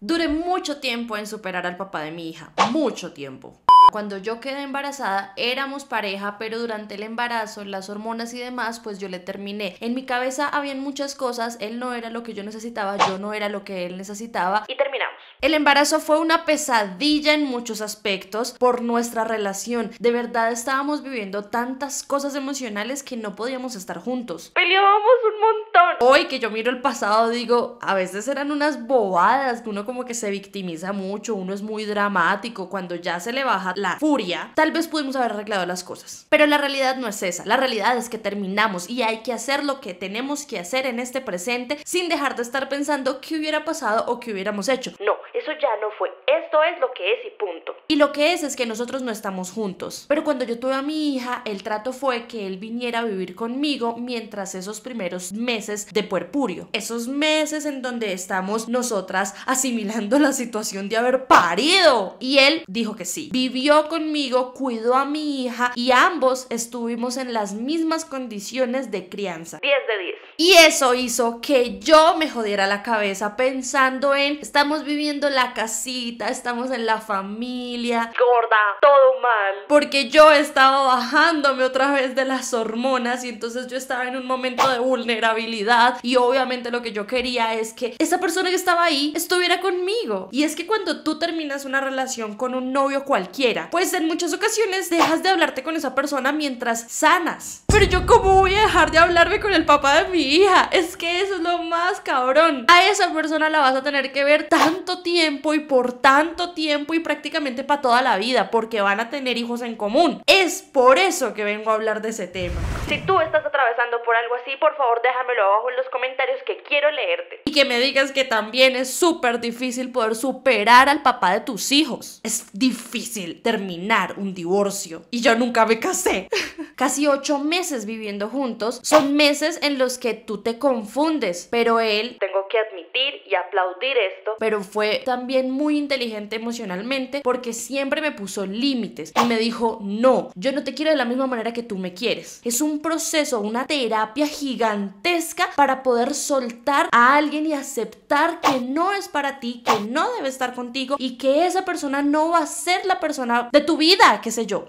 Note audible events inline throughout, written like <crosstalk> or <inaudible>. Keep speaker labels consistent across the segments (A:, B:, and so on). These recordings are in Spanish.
A: Duré mucho tiempo en superar al papá de mi hija, mucho tiempo. Cuando yo quedé embarazada éramos pareja, pero durante el embarazo, las hormonas y demás, pues yo le terminé. En mi cabeza habían muchas cosas, él no era lo que yo necesitaba, yo no era lo que él necesitaba y terminamos. El embarazo fue una pesadilla en muchos aspectos por nuestra relación. De verdad estábamos viviendo tantas cosas emocionales que no podíamos estar juntos. Peleábamos un montón. Hoy que yo miro el pasado digo, a veces eran unas bobadas, uno como que se victimiza mucho, uno es muy dramático, cuando ya se le baja la furia, tal vez pudimos haber arreglado las cosas. Pero la realidad no es esa, la realidad es que terminamos y hay que hacer lo que tenemos que hacer en este presente sin dejar de estar pensando qué hubiera pasado o qué hubiéramos hecho. No, eso ya no fue, esto es lo que es y punto. Y lo que es es que nosotros no estamos juntos. Pero cuando yo tuve a mi hija, el trato fue que él viniera a vivir conmigo mientras esos primeros meses de puerpurio, esos meses en donde estamos nosotras asimilando la situación de haber parido. Y él dijo que sí, vivió conmigo, cuidó a mi hija y ambos estuvimos en las mismas condiciones de crianza. 10 de 10. Y eso hizo que yo me jodiera la cabeza pensando en, estamos viviendo la casita, estamos en la familia. Gorda, todo mal. Porque yo estaba bajándome otra vez de las hormonas y entonces yo estaba en un momento de vulnerabilidad y obviamente lo que yo quería es que esa persona que estaba ahí estuviera conmigo. Y es que cuando tú terminas una relación con un novio cualquiera, pues en muchas ocasiones dejas de hablarte con esa persona mientras sanas. Pero yo cómo voy a dejar de hablarme con el papá de mi hija? Es que eso es lo más cabrón. A esa persona la vas a tener que ver tanto tiempo tiempo y por tanto tiempo y prácticamente para toda la vida, porque van a tener hijos en común. Es por eso que vengo a hablar de ese tema. Si tú estás atravesando por algo así, por favor déjamelo abajo en los comentarios que quiero leerte. Y que me digas que también es súper difícil poder superar al papá de tus hijos. Es difícil terminar un divorcio. Y yo nunca me casé. <laughs> Casi ocho meses viviendo juntos son meses en los que tú te confundes, pero él... Tengo que admitir y aplaudir esto, pero fue también muy inteligente emocionalmente porque siempre me puso límites y me dijo, no, yo no te quiero de la misma manera que tú me quieres. Es un proceso, una terapia gigantesca para poder soltar a alguien y aceptar que no es para ti, que no debe estar contigo y que esa persona no va a ser la persona de tu vida, qué sé yo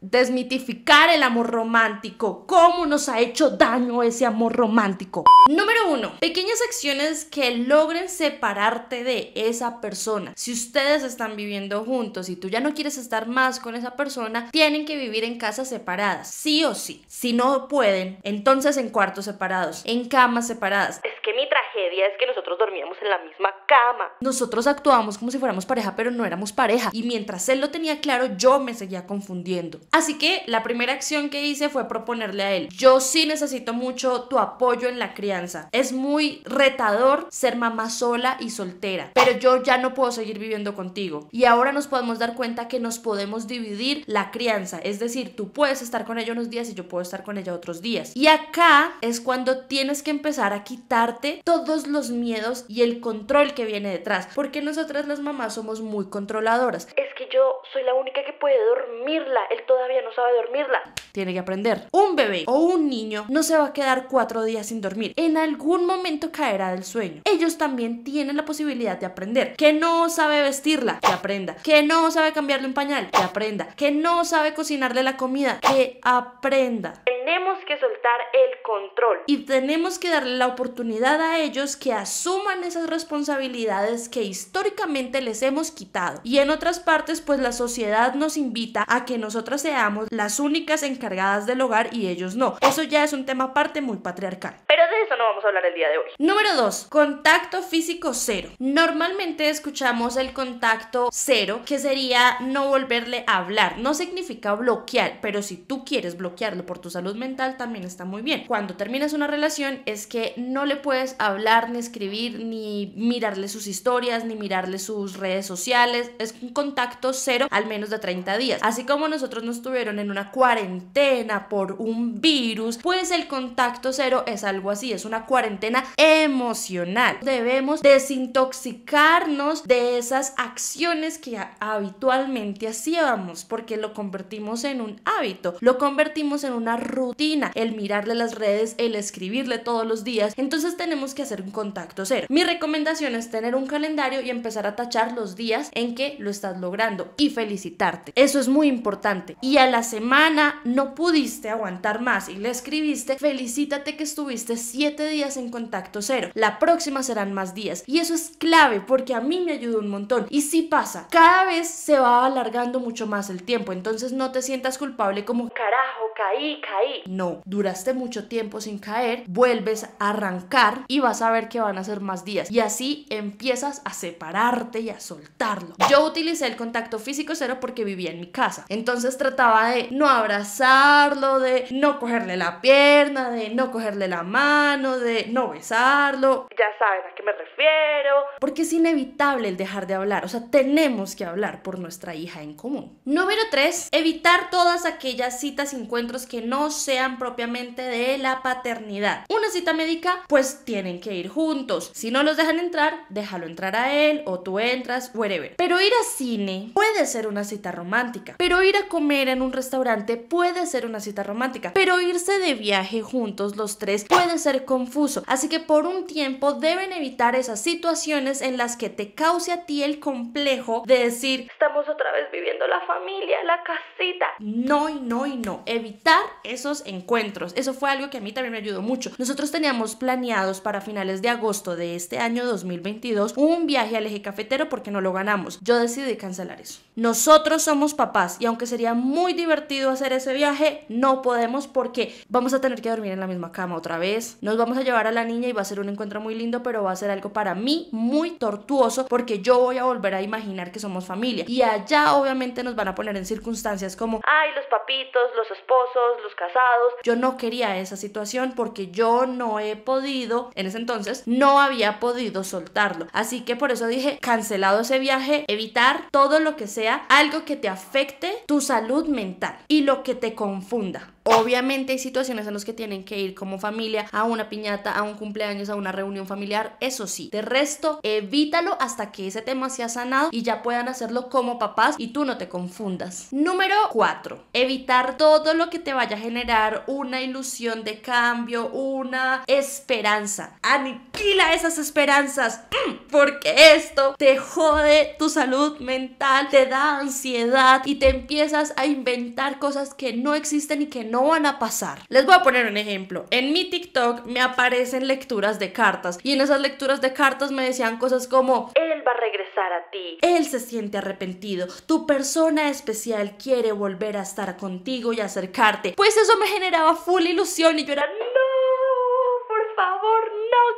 A: desmitificar el amor romántico, cómo nos ha hecho daño ese amor romántico. Número uno Pequeñas acciones que logren separarte de esa persona. Si ustedes están viviendo juntos y tú ya no quieres estar más con esa persona, tienen que vivir en casas separadas, sí o sí. Si no pueden, entonces en cuartos separados, en camas separadas. Es que mi tragedia es que nosotros dormíamos en la misma cama. Nosotros actuábamos como si fuéramos pareja, pero no éramos pareja. Y mientras él lo tenía claro, yo me seguía confundiendo. Así que la primera acción que hice fue proponerle a él, yo sí necesito mucho tu apoyo en la crianza. Es muy retador ser mamá sola y soltera, pero yo ya no puedo seguir viviendo contigo. Y ahora nos podemos dar cuenta que nos podemos dividir la crianza, es decir, tú puedes estar con ella unos días y yo puedo estar con ella otros días. Y acá es cuando tienes que empezar a quitarte todos los miedos y el control que viene detrás, porque nosotras las mamás somos muy controladoras. Es que yo soy la única que puede dormirla, el todo todavía no sabe dormirla. Tiene que aprender. Un bebé o un niño no se va a quedar cuatro días sin dormir. En algún momento caerá del sueño. Ellos también tienen la posibilidad de aprender. Que no sabe vestirla, que aprenda. Que no sabe cambiarle un pañal, que aprenda. Que no sabe cocinarle la comida, que aprenda. Tenemos que soltar el control. Y tenemos que darle la oportunidad a ellos que asuman esas responsabilidades que históricamente les hemos quitado. Y en otras partes, pues la sociedad nos invita a que nosotras seamos las únicas encargadas del hogar y ellos no. Eso ya es un tema aparte muy patriarcal. Pero de eso no vamos a hablar el día de hoy. Número 2. Contacto físico cero. Normalmente escuchamos el contacto cero, que sería no volverle a hablar. No significa bloquear, pero si tú quieres bloquearlo por tu salud mental, también está muy bien. Cuando terminas una relación es que no le puedes hablar, ni escribir, ni mirarle sus historias, ni mirarle sus redes sociales. Es un contacto cero al menos de 30 días. Así como nosotros nos estuvieron en una cuarentena por un virus, pues el contacto cero es algo así, es una cuarentena emocional. Debemos desintoxicarnos de esas acciones que habitualmente hacíamos, porque lo convertimos en un hábito, lo convertimos en una rutina, el mirarle las redes, el escribirle todos los días. Entonces tenemos que hacer un contacto cero. Mi recomendación es tener un calendario y empezar a tachar los días en que lo estás logrando y felicitarte. Eso es muy importante y a la semana no pudiste aguantar más y le escribiste, felicítate que estuviste 7 días en contacto cero. La próxima serán más días. Y eso es clave porque a mí me ayudó un montón. Y si pasa, cada vez se va alargando mucho más el tiempo. Entonces no te sientas culpable como, carajo, caí, caí. No, duraste mucho tiempo sin caer, vuelves a arrancar y vas a ver que van a ser más días. Y así empiezas a separarte y a soltarlo. Yo utilicé el contacto físico cero porque vivía en mi casa. Entonces trataba de no abrazarlo, de no cogerle la pierna, de no cogerle la mano, de no besarlo. Ya saben a qué me refiero. Porque es inevitable el dejar de hablar, o sea, tenemos que hablar por nuestra hija en común. Número 3, evitar todas aquellas citas y encuentros que no sean propiamente de la paternidad cita médica, pues tienen que ir juntos. Si no los dejan entrar, déjalo entrar a él o tú entras, whatever Pero ir a cine puede ser una cita romántica, pero ir a comer en un restaurante puede ser una cita romántica, pero irse de viaje juntos los tres puede ser confuso. Así que por un tiempo deben evitar esas situaciones en las que te cause a ti el complejo de decir, estamos otra vez viviendo la familia, la casita. No y no y no. Evitar esos encuentros. Eso fue algo que a mí también me ayudó mucho. Nosotros teníamos planeados para finales de agosto de este año 2022 un viaje al eje cafetero porque no lo ganamos. Yo decidí cancelar eso. Nosotros somos papás y aunque sería muy divertido hacer ese viaje, no podemos porque vamos a tener que dormir en la misma cama otra vez. Nos vamos a llevar a la niña y va a ser un encuentro muy lindo, pero va a ser algo para mí muy tortuoso porque yo voy a volver a imaginar que somos familia. Y allá obviamente nos van a poner en circunstancias como, ay, los papitos, los esposos, los casados. Yo no quería esa situación porque yo no he podido, en ese entonces no había podido soltarlo. Así que por eso dije, cancelado ese viaje, evitar todo lo que sea algo que te afecte tu salud mental y lo que te confunda. Obviamente hay situaciones en las que tienen que ir como familia a una piñata, a un cumpleaños, a una reunión familiar, eso sí. De resto, evítalo hasta que ese tema sea sanado y ya puedan hacerlo como papás y tú no te confundas. Número 4. Evitar todo lo que te vaya a generar una ilusión de cambio, una esperanza. Aniquila esas esperanzas mm, porque esto te jode tu salud mental, te da ansiedad y te empiezas a inventar cosas que no existen y que no van a pasar. Les voy a poner un ejemplo. En mi TikTok me aparecen lecturas de cartas y en esas lecturas de cartas me decían cosas como, él va a regresar a ti, él se siente arrepentido, tu persona especial quiere volver a estar contigo y acercarte. Pues eso me generaba full ilusión y yo era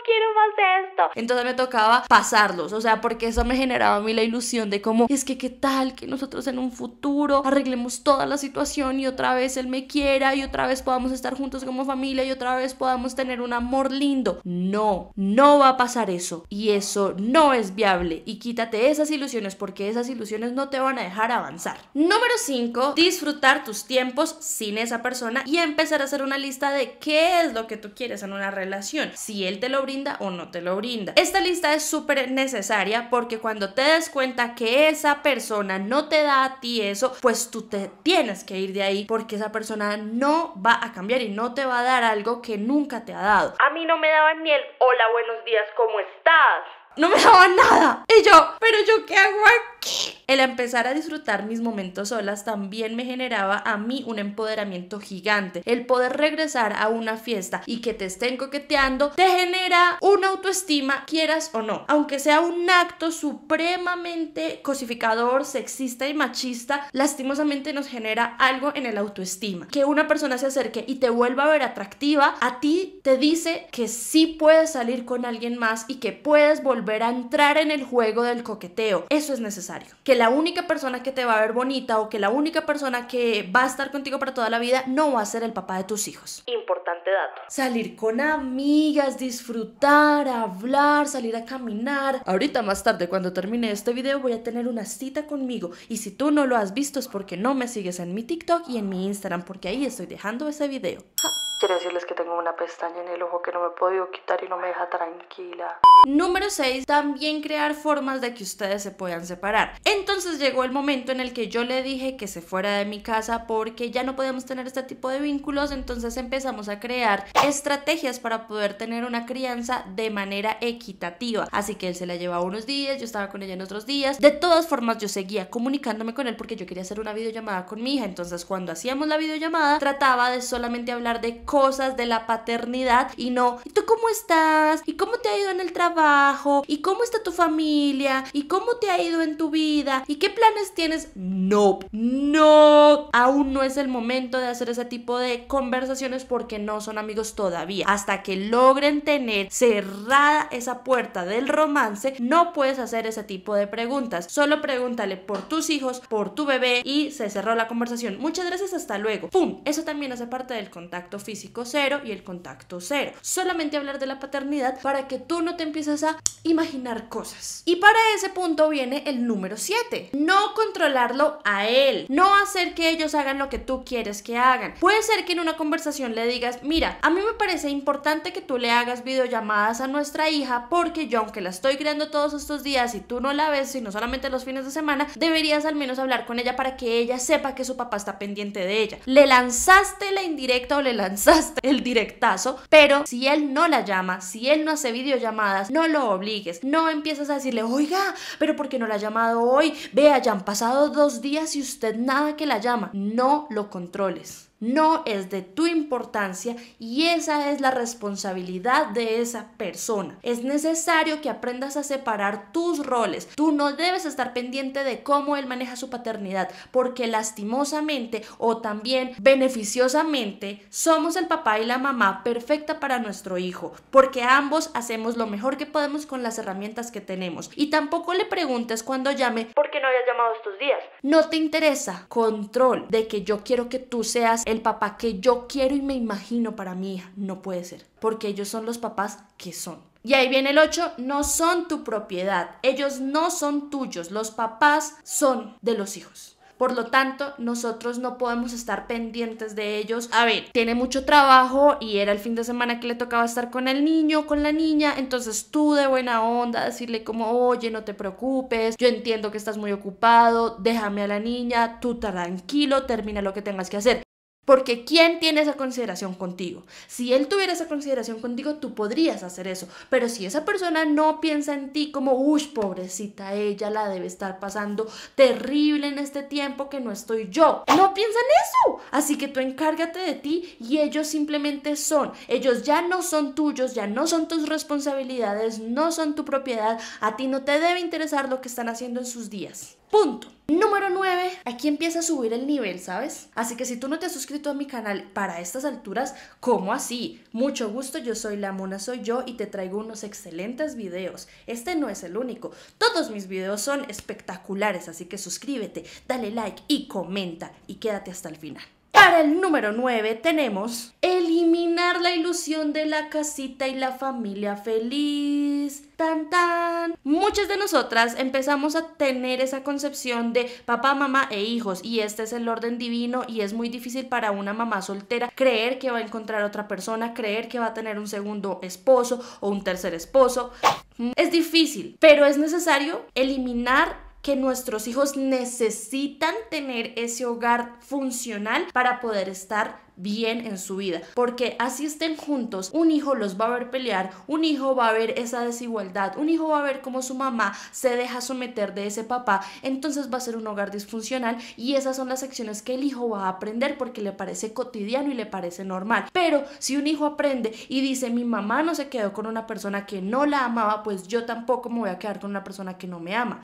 A: quiero más de esto. Entonces me tocaba pasarlos, o sea, porque eso me generaba a mí la ilusión de cómo, es que qué tal que nosotros en un futuro arreglemos toda la situación y otra vez él me quiera y otra vez podamos estar juntos como familia y otra vez podamos tener un amor lindo. No, no va a pasar eso y eso no es viable y quítate esas ilusiones porque esas ilusiones no te van a dejar avanzar. Número 5, disfrutar tus tiempos sin esa persona y empezar a hacer una lista de qué es lo que tú quieres en una relación. Si él te lo brinda, o no te lo brinda. Esta lista es súper necesaria porque cuando te des cuenta que esa persona no te da a ti eso, pues tú te tienes que ir de ahí porque esa persona no va a cambiar y no te va a dar algo que nunca te ha dado. A mí no me daban ni el hola, buenos días, ¿cómo estás? No me daban nada. Y yo, pero yo qué hago aquí? El empezar a disfrutar mis momentos solas también me generaba a mí un empoderamiento gigante. El poder regresar a una fiesta y que te estén coqueteando te genera una autoestima, quieras o no. Aunque sea un acto supremamente cosificador, sexista y machista, lastimosamente nos genera algo en el autoestima. Que una persona se acerque y te vuelva a ver atractiva, a ti te dice que sí puedes salir con alguien más y que puedes volver a entrar en el juego del coqueteo. Eso es necesario. Que la única persona que te va a ver bonita o que la única persona que va a estar contigo para toda la vida no va a ser el papá de tus hijos. Importante dato. Salir con amigas, disfrutar, hablar, salir a caminar. Ahorita más tarde, cuando termine este video, voy a tener una cita conmigo. Y si tú no lo has visto es porque no me sigues en mi TikTok y en mi Instagram, porque ahí estoy dejando ese video. Quiero decirles que tengo una pestaña en el ojo que no me he podido quitar y no me deja tranquila. Número 6, también crear formas de que ustedes se puedan separar. Entonces llegó el momento en el que yo le dije que se fuera de mi casa porque ya no podíamos tener este tipo de vínculos, entonces empezamos a crear estrategias para poder tener una crianza de manera equitativa. Así que él se la llevaba unos días, yo estaba con ella en otros días. De todas formas, yo seguía comunicándome con él porque yo quería hacer una videollamada con mi hija. Entonces, cuando hacíamos la videollamada, trataba de solamente hablar de cosas de la paternidad y no, ¿y tú cómo estás? ¿Y cómo te ha ido en el trabajo? ¿Y cómo está tu familia? ¿Y cómo te ha ido en tu vida? ¿Y qué planes tienes? No, no, aún no es el momento de hacer ese tipo de conversaciones porque no son amigos todavía. Hasta que logren tener cerrada esa puerta del romance, no puedes hacer ese tipo de preguntas. Solo pregúntale por tus hijos, por tu bebé y se cerró la conversación. Muchas gracias, hasta luego. ¡Pum! Eso también hace parte del contacto físico cero y el contacto cero. Solamente hablar de la paternidad para que tú no te empieces a imaginar cosas. Y para ese punto viene el número 7. No controlarlo a él. No hacer que ellos hagan lo que tú quieres que hagan. Puede ser que en una conversación le digas, mira, a mí me parece importante que tú le hagas videollamadas a nuestra hija porque yo aunque la estoy creando todos estos días y tú no la ves, sino solamente los fines de semana, deberías al menos hablar con ella para que ella sepa que su papá está pendiente de ella. Le lanzaste la indirecta o le lanzaste el directazo, pero si él no la llama, si él no hace videollamadas, no lo obligues, no empiezas a decirle, oiga, pero ¿por qué no la ha llamado hoy? Vea, ya han pasado dos días y usted nada que la llama. No lo controles no es de tu importancia y esa es la responsabilidad de esa persona. Es necesario que aprendas a separar tus roles. Tú no debes estar pendiente de cómo él maneja su paternidad porque lastimosamente o también beneficiosamente somos el papá y la mamá perfecta para nuestro hijo porque ambos hacemos lo mejor que podemos con las herramientas que tenemos. Y tampoco le preguntes cuando llame ¿por qué no hayas llamado estos días? No te interesa. Control de que yo quiero que tú seas el papá que yo quiero y me imagino para mi No puede ser, porque ellos son los papás que son. Y ahí viene el 8, no son tu propiedad, ellos no son tuyos, los papás son de los hijos. Por lo tanto, nosotros no podemos estar pendientes de ellos. A ver, tiene mucho trabajo y era el fin de semana que le tocaba estar con el niño, con la niña. Entonces tú de buena onda decirle como, oye, no te preocupes, yo entiendo que estás muy ocupado, déjame a la niña, tú tranquilo, termina lo que tengas que hacer. Porque ¿quién tiene esa consideración contigo? Si él tuviera esa consideración contigo, tú podrías hacer eso. Pero si esa persona no piensa en ti como, uy, pobrecita, ella la debe estar pasando terrible en este tiempo que no estoy yo. No piensa en eso. Así que tú encárgate de ti y ellos simplemente son. Ellos ya no son tuyos, ya no son tus responsabilidades, no son tu propiedad. A ti no te debe interesar lo que están haciendo en sus días. Punto. Número 9, aquí empieza a subir el nivel, ¿sabes? Así que si tú no te has suscrito a mi canal para estas alturas, ¿cómo así? Mucho gusto, yo soy La Mona Soy Yo y te traigo unos excelentes videos. Este no es el único. Todos mis videos son espectaculares, así que suscríbete, dale like y comenta y quédate hasta el final. Para el número 9 tenemos eliminar la ilusión de la casita y la familia feliz. Tan tan. Muchas de nosotras empezamos a tener esa concepción de papá, mamá e hijos y este es el orden divino y es muy difícil para una mamá soltera creer que va a encontrar otra persona, creer que va a tener un segundo esposo o un tercer esposo. Es difícil, pero es necesario eliminar que nuestros hijos necesitan tener ese hogar funcional para poder estar bien en su vida, porque así estén juntos, un hijo los va a ver pelear, un hijo va a ver esa desigualdad, un hijo va a ver cómo su mamá se deja someter de ese papá, entonces va a ser un hogar disfuncional y esas son las acciones que el hijo va a aprender porque le parece cotidiano y le parece normal. Pero si un hijo aprende y dice mi mamá no se quedó con una persona que no la amaba, pues yo tampoco me voy a quedar con una persona que no me ama.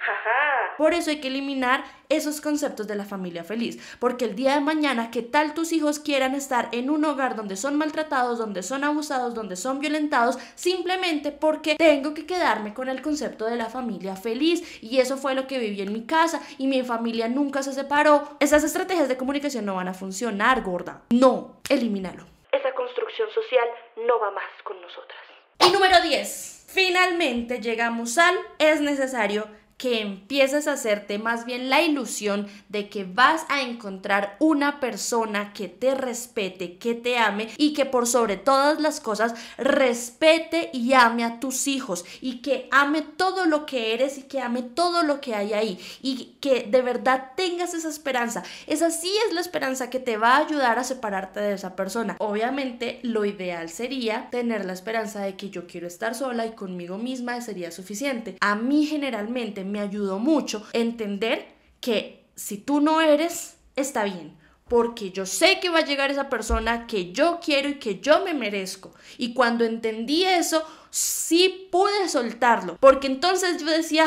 A: Por eso hay que eliminar esos conceptos de la familia feliz, porque el día de mañana, ¿qué tal tus hijos quieran estar en un hogar donde son maltratados, donde son abusados, donde son violentados, simplemente porque tengo que quedarme con el concepto de la familia feliz y eso fue lo que viví en mi casa y mi familia nunca se separó. Esas estrategias de comunicación no van a funcionar, gorda. No, elimínalo. Esa construcción social no va más con nosotras. Y número 10. Finalmente llegamos al es necesario que empieces a hacerte más bien la ilusión de que vas a encontrar una persona que te respete, que te ame y que por sobre todas las cosas respete y ame a tus hijos y que ame todo lo que eres y que ame todo lo que hay ahí y que de verdad tengas esa esperanza. Esa sí es la esperanza que te va a ayudar a separarte de esa persona. Obviamente lo ideal sería tener la esperanza de que yo quiero estar sola y conmigo misma sería suficiente. A mí generalmente me ayudó mucho entender que si tú no eres, está bien, porque yo sé que va a llegar esa persona que yo quiero y que yo me merezco. Y cuando entendí eso, sí pude soltarlo, porque entonces yo decía,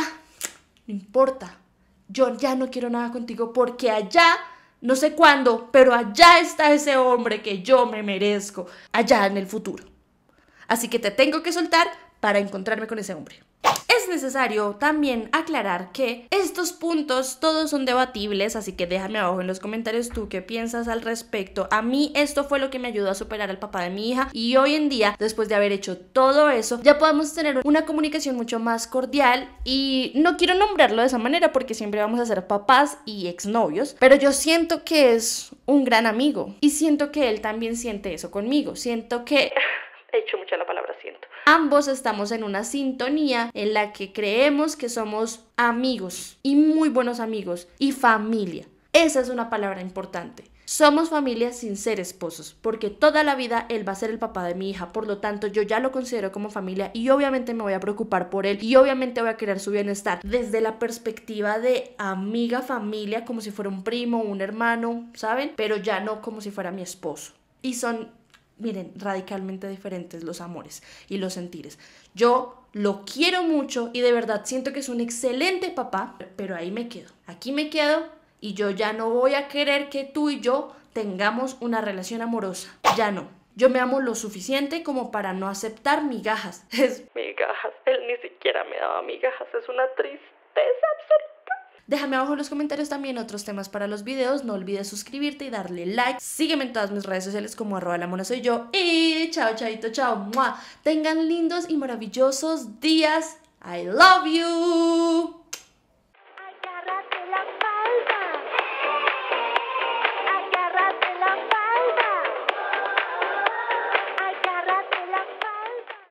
A: no importa, yo ya no quiero nada contigo porque allá no sé cuándo, pero allá está ese hombre que yo me merezco, allá en el futuro. Así que te tengo que soltar para encontrarme con ese hombre. Es necesario también aclarar que estos puntos todos son debatibles, así que déjame abajo en los comentarios tú qué piensas al respecto. A mí esto fue lo que me ayudó a superar al papá de mi hija y hoy en día, después de haber hecho todo eso, ya podemos tener una comunicación mucho más cordial y no quiero nombrarlo de esa manera porque siempre vamos a ser papás y exnovios, pero yo siento que es un gran amigo y siento que él también siente eso conmigo. Siento que... <laughs> He hecho mucha la palabra siento ambos estamos en una sintonía en la que creemos que somos amigos y muy buenos amigos y familia. Esa es una palabra importante. Somos familia sin ser esposos, porque toda la vida él va a ser el papá de mi hija, por lo tanto yo ya lo considero como familia y obviamente me voy a preocupar por él y obviamente voy a querer su bienestar desde la perspectiva de amiga familia, como si fuera un primo, un hermano, ¿saben? Pero ya no como si fuera mi esposo. Y son miren, radicalmente diferentes los amores y los sentires. Yo lo quiero mucho y de verdad siento que es un excelente papá, pero ahí me quedo. Aquí me quedo y yo ya no voy a querer que tú y yo tengamos una relación amorosa. Ya no. Yo me amo lo suficiente como para no aceptar migajas. <laughs> Es migajas. Él ni siquiera me daba migajas. Es una tristeza absoluta. Déjame abajo en los comentarios también otros temas para los videos. No olvides suscribirte y darle like. Sígueme en todas mis redes sociales como arroba la mona soy yo. Y chao, chaito, chao. Tengan lindos y maravillosos días. I love you.